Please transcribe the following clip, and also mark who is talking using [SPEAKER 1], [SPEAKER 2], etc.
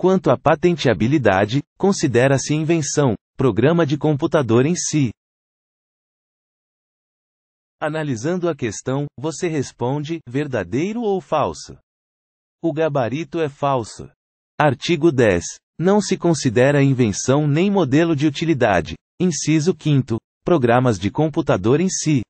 [SPEAKER 1] Quanto à patenteabilidade, considera-se invenção, programa de computador em si. Analisando a questão, você responde: verdadeiro ou falso? O gabarito é falso. Artigo 10. Não se considera invenção nem modelo de utilidade. Inciso 5. Programas de computador em si.